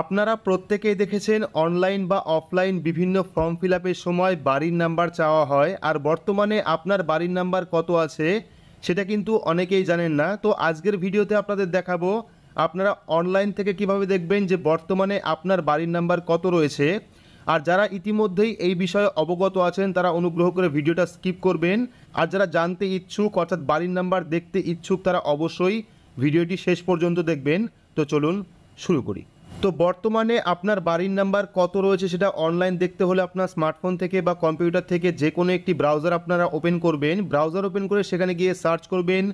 আপনারা প্রত্যেকেই দেখেছেন অনলাইন বা অফলাইন বিভিন্ন ফর্ম ফিল সময় বাড়ির নাম্বার চাওয়া হয় আর বর্তমানে আপনার বাড়ির নাম্বার কত আছে সেটা কিন্তু অনেকেই জানেন না তো আজকের ভিডিওতে আপনাদের দেখাবো আপনারা অনলাইন থেকে কিভাবে দেখবেন যে বর্তমানে আপনার বাড়ির নাম্বার কত রয়েছে আর যারা ইতিমধ্যেই এই বিষয়ে অবগত আছেন তারা অনুগ্রহ করে ভিডিওটা স্কিপ করবেন আর যারা জানতে ইচ্ছুক অর্থাৎ বাড়ির নাম্বার দেখতে ইচ্ছুক তারা অবশ্যই ভিডিওটি শেষ পর্যন্ত দেখবেন তো চলুন শুরু করি তো বর্তমানে আপনার বাড়ির নাম্বার কত রয়েছে সেটা অনলাইন দেখতে হলে আপনার স্মার্টফোন থেকে বা কম্পিউটার থেকে যে কোনো একটি ব্রাউজার আপনারা ওপেন করবেন ব্রাউজার ওপেন করে সেখানে গিয়ে সার্চ করবেন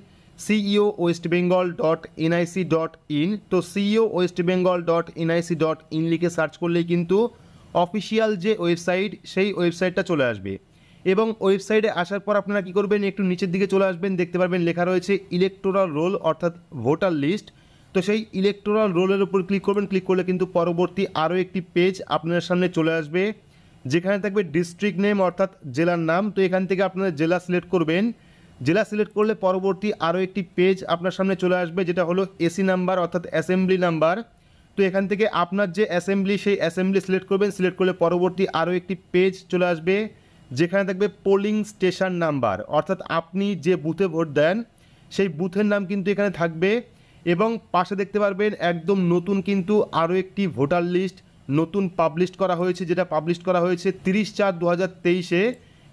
CEO West Bengal dot NIC dot in তো CEO West Bengal dot NIC dot in লিখে সার্চ করলেই কিন্তু অফিসিয়াল যে ওয়েবসাইট সেই ওয়েবসাইটটা চলে আসবে এবং ওয়েবসাইটে আসার পর আপনারা কী করবেন একটু নিচের দিকে চলে আসবেন দেখতে পারবেন লেখা রয়েছে ইলেকটোরাল রোল অর্থাৎ ভোটার লিস্ট তো সেই ইলেকট্রাল রোলের উপর ক্লিক করবেন ক্লিক করলে কিন্তু পরবর্তী আরও একটি পেজ আপনার সামনে চলে আসবে যেখানে থাকবে ডিস্ট্রিক্ট নেম অর্থাৎ জেলার নাম তো এখান থেকে আপনারা জেলা সিলেক্ট করবেন জেলা সিলেক্ট করলে পরবর্তী আরও একটি পেজ আপনার সামনে চলে আসবে যেটা হলো এসি নাম্বার অর্থাৎ অ্যাসেম্বলি নাম্বার তো এখান থেকে আপনার যে অ্যাসেম্বলি সেই অ্যাসেম্বলি সিলেক্ট করবেন সিলেক্ট করলে পরবর্তী আরও একটি পেজ চলে আসবে যেখানে থাকবে পোলিং স্টেশন নাম্বার অর্থাৎ আপনি যে বুথে ভোট দেন সেই বুথের নাম কিন্তু এখানে থাকবে এবং পাশে দেখতে পারবেন একদম নতুন কিন্তু আরও একটি ভোটার লিস্ট নতুন পাবলিশ করা হয়েছে যেটা পাবলিশ করা হয়েছে তিরিশ চার দু হাজার তেইশে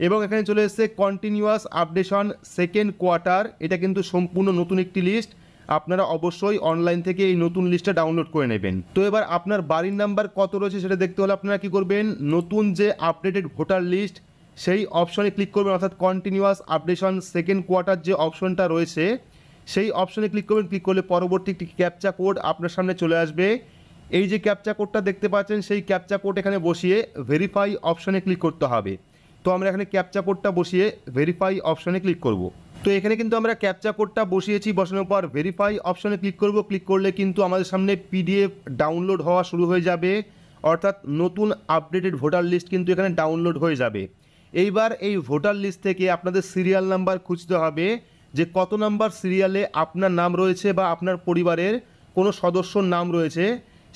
এবং এখানে চলে এসেছে কন্টিনিউয়াস আপডেশন সেকেন্ড কোয়ার্টার এটা কিন্তু সম্পূর্ণ নতুন একটি লিস্ট আপনারা অবশ্যই অনলাইন থেকে এই নতুন লিস্টটা ডাউনলোড করে নেবেন তো এবার আপনার বাড়ির নাম্বার কত রয়েছে সেটা দেখতে হলে আপনারা কি করবেন নতুন যে আপডেটেড ভোটার লিস্ট সেই অপশনে ক্লিক করবেন অর্থাৎ কন্টিনিউয়াস আপডেশন সেকেন্ড কোয়ার্টার যে অপশনটা রয়েছে সেই অপশানে ক্লিক করবেন ক্লিক করলে পরবর্তী একটি ক্যাপচা কোড আপনার সামনে চলে আসবে এই যে ক্যাপচা কোডটা দেখতে পাচ্ছেন সেই ক্যাপচা কোড এখানে বসিয়ে ভেরিফাই অপশানে ক্লিক করতে হবে তো আমরা এখানে ক্যাপচা কোডটা বসিয়ে ভেরিফাই অপশানে ক্লিক করব তো এখানে কিন্তু আমরা ক্যাপচা কোডটা বসিয়েছি বসানোর পর ভেরিফাই অপশানে ক্লিক করব ক্লিক করলে কিন্তু আমাদের সামনে পিডিএফ ডাউনলোড হওয়া শুরু হয়ে যাবে অর্থাৎ নতুন আপডেটেড ভোটার লিস্ট কিন্তু এখানে ডাউনলোড হয়ে যাবে এইবার এই ভোটার লিস্ট থেকে আপনাদের সিরিয়াল নাম্বার খুঁজতে হবে যে কত নাম্বার সিরিয়ালে আপনার নাম রয়েছে বা আপনার পরিবারের কোনো সদস্যর নাম রয়েছে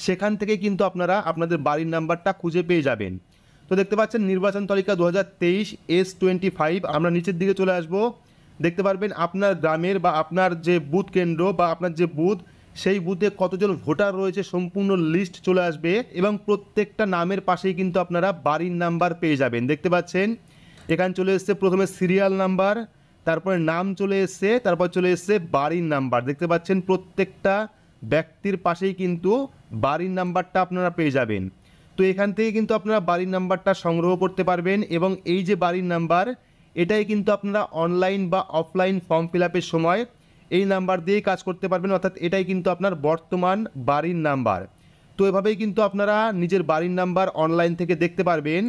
সেখান থেকে কিন্তু আপনারা আপনাদের বাড়ির নাম্বারটা খুঁজে পেয়ে যাবেন তো দেখতে পাচ্ছেন নির্বাচন তালিকা দু হাজার তেইশ এস টোয়েন্টি ফাইভ আমরা নিচের দিকে চলে আসব দেখতে পারবেন আপনার গ্রামের বা আপনার যে বুথ কেন্দ্র বা আপনার যে বুথ সেই বুথে কতজন ভোটার রয়েছে সম্পূর্ণ লিস্ট চলে আসবে এবং প্রত্যেকটা নামের পাশেই কিন্তু আপনারা বাড়ির নাম্বার পেয়ে যাবেন দেখতে পাচ্ছেন এখানে চলে এসছে প্রথমে সিরিয়াল নাম্বার তারপরে নাম চলে এসছে তারপর চলে এসছে বাড়ির নাম্বার দেখতে পাচ্ছেন প্রত্যেকটা ব্যক্তির পাশেই কিন্তু বাড়ির নাম্বারটা আপনারা পেয়ে যাবেন তো এখান থেকে কিন্তু আপনারা বাড়ির নাম্বারটা সংগ্রহ করতে পারবেন এবং এই যে বাড়ির নাম্বার এটাই কিন্তু আপনারা অনলাইন বা অফলাইন ফর্ম ফিল সময় এই নাম্বার দিয়েই কাজ করতে পারবেন অর্থাৎ এটাই কিন্তু আপনার বর্তমান বাড়ির নাম্বার তো এভাবেই কিন্তু আপনারা নিজের বাড়ির নাম্বার অনলাইন থেকে দেখতে পারবেন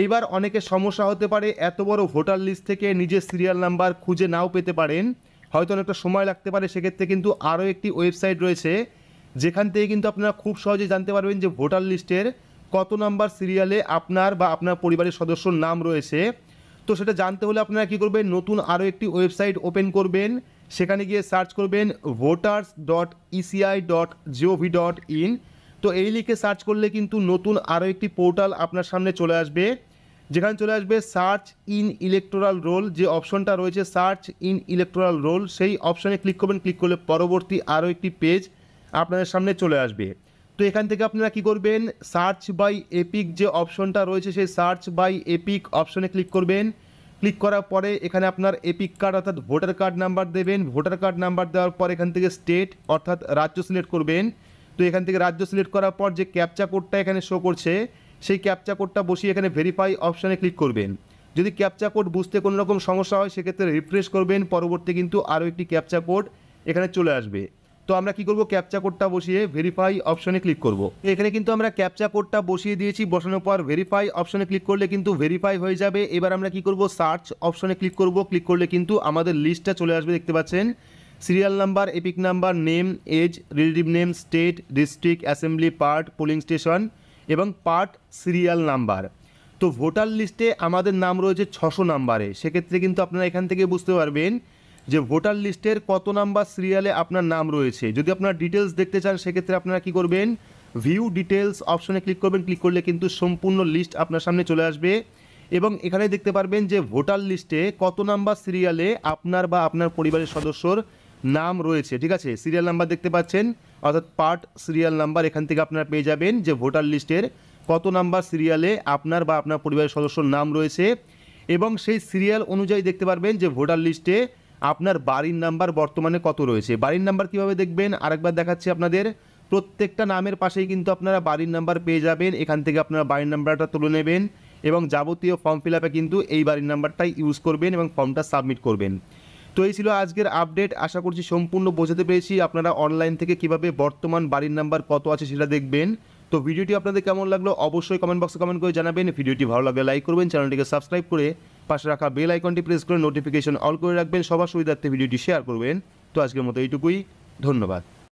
এইবার অনেকে সমস্যা হতে পারে এত বড় ভোটার লিস্ট থেকে নিজের সিরিয়াল নাম্বার খুঁজে নাও পেতে পারেন হয়তো অনেকটা সময় লাগতে পারে সেক্ষেত্রে কিন্তু আরও একটি ওয়েবসাইট রয়েছে যেখান থেকে কিন্তু আপনারা খুব সহজে জানতে পারবেন যে ভোটার লিস্টের কত নাম্বার সিরিয়ালে আপনার বা আপনার পরিবারের সদস্যর নাম রয়েছে তো সেটা জানতে হলে আপনারা কী করবেন নতুন আরও একটি ওয়েবসাইট ওপেন করবেন সেখানে গিয়ে সার্চ করবেন voters dot ECI dot GOV dot in তো এই লিখে সার্চ করলে কিন্তু নতুন আরও একটি পোর্টাল আপনার সামনে চলে আসবে যেখানে চলে আসবে সার্চ ইন ইলেকট্রাল রোল যে অপশনটা রয়েছে সার্চ ইন ইলেকট্রাল রোল সেই অপশনে ক্লিক করবেন ক্লিক করলে পরবর্তী আরও একটি পেজ আপনাদের সামনে চলে আসবে তো এখান থেকে আপনারা কি করবেন সার্চ বাই এপিক যে অপশনটা রয়েছে সেই সার্চ বাই এপিক অপশনে ক্লিক করবেন ক্লিক করার পরে এখানে আপনার এপিক কার্ড অর্থাৎ ভোটার কার্ড নাম্বার দেবেন ভোটার কার্ড নাম্বার দেওয়ার পর এখান থেকে স্টেট অর্থাৎ রাজ্য সিলেক্ট করবেন তো এখান থেকে রাজ্য সিলেক্ট করার পর যে ক্যাপচা কোডটা এখানে শো করছে সেই ক্যাপচা কোডটা বসিয়ে এখানে ভেরিফাই অপশানে ক্লিক করবেন যদি ক্যাপচা কোড বুঝতে কোনো রকম সমস্যা হয় সেক্ষেত্রে রিফ্রেশ করবেন পরবর্তী কিন্তু আরও একটি ক্যাপচা কোড এখানে চলে আসবে তো আমরা কি করব ক্যাপচা কোডটা বসিয়ে ভেরিফাই অপশনে ক্লিক করব এখানে কিন্তু আমরা ক্যাপচা কোডটা বসিয়ে দিয়েছি বসানোর পর ভেরিফাই অপশনে ক্লিক করলে কিন্তু ভেরিফাই হয়ে যাবে এবার আমরা কি করব সার্চ অপশনে ক্লিক করব ক্লিক করলে কিন্তু আমাদের লিস্টটা চলে আসবে দেখতে পাচ্ছেন serial number EPIC number name age relative name state district assembly part polling station এবং পার্ট সিরিয়াল নাম্বার তো ভোটার লিস্টে আমাদের নাম রয়েছে ছশো নাম্বারে সেক্ষেত্রে কিন্তু আপনারা এখান থেকে বুঝতে পারবেন যে ভোটার লিস্টের কত নাম্বার সিরিয়ালে আপনার নাম রয়েছে যদি আপনারা ডিটেলস দেখতে চান সেক্ষেত্রে আপনারা কি করবেন ভিউ ডিটেলস অপশনে ক্লিক করবেন ক্লিক করলে কিন্তু সম্পূর্ণ লিস্ট আপনার সামনে চলে আসবে এবং এখানে দেখতে পারবেন যে ভোটার লিস্টে কত নাম্বার সিরিয়ালে আপনার বা আপনার পরিবারের সদস্যর নাম রয়েছে ঠিক আছে সিরিয়াল নাম্বার দেখতে পাচ্ছেন অর্থাৎ পার্ট সিরিয়াল নাম্বার এখান থেকে আপনারা পেয়ে যাবেন যে ভোটার লিস্টের কত নাম্বার সিরিয়ালে আপনার বা আপনার পরিবারের সদস্যর নাম রয়েছে এবং সেই সিরিয়াল অনুযায়ী দেখতে পারবেন যে ভোটার লিস্টে আপনার বাড়ির নাম্বার বর্তমানে কত রয়েছে বাড়ির নাম্বার কিভাবে দেখবেন আরেকবার দেখাচ্ছি আপনাদের প্রত্যেকটা নামের পাশেই কিন্তু আপনারা বাড়ির নাম্বার পেয়ে যাবেন এখান থেকে আপনারা বাড়ির নাম্বারটা তুলে নেবেন এবং যাবতীয় ফর্ম ফিল কিন্তু এই বাড়ির নাম্বারটাই ইউজ করবেন এবং ফর্মটা সাবমিট করবেন তো এই ছিল আজকের আপডেট আশা করছি সম্পূর্ণ বোঝাতে পেরেছি আপনারা অনলাইন থেকে কিভাবে বর্তমান বাড়ির নাম্বার কত আছে সেটা দেখবেন তো ভিডিওটি আপনাদের কেমন লাগলো অবশ্যই কমেন্ট বক্সে কমেন্ট করে জানাবেন ভিডিওটি ভালো লাগলে লাইক করবেন চ্যানেলটিকে সাবস্ক্রাইব করে পাশে রাখা বেল আইকনটি প্রেস করে নোটিফিকেশন অল করে রাখবেন সবার সুবিধার্থে ভিডিওটি শেয়ার করবেন তো আজকের মতো এইটুকুই ধন্যবাদ